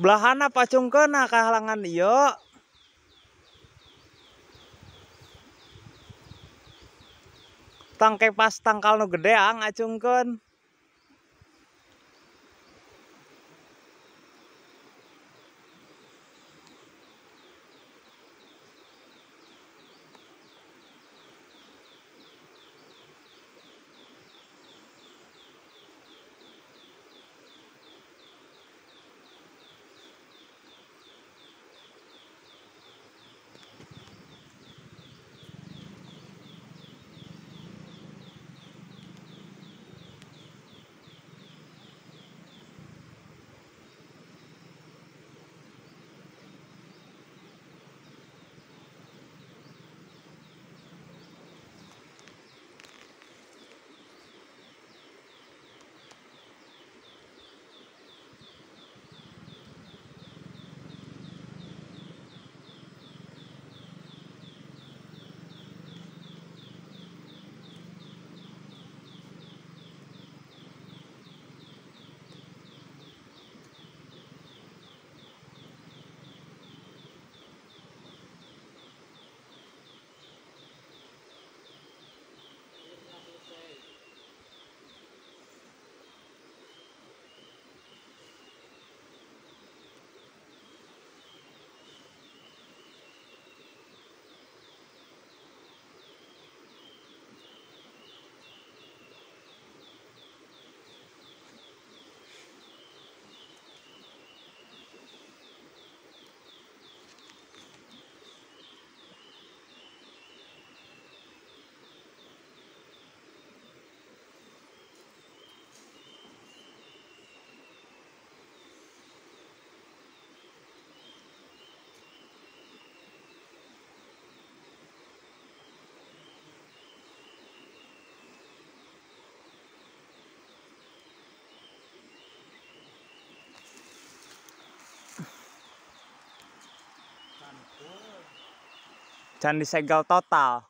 belahana pacung nah, kena kehalangan iyo tangke pas tangkal nu gedeang acungkeun candi disegel total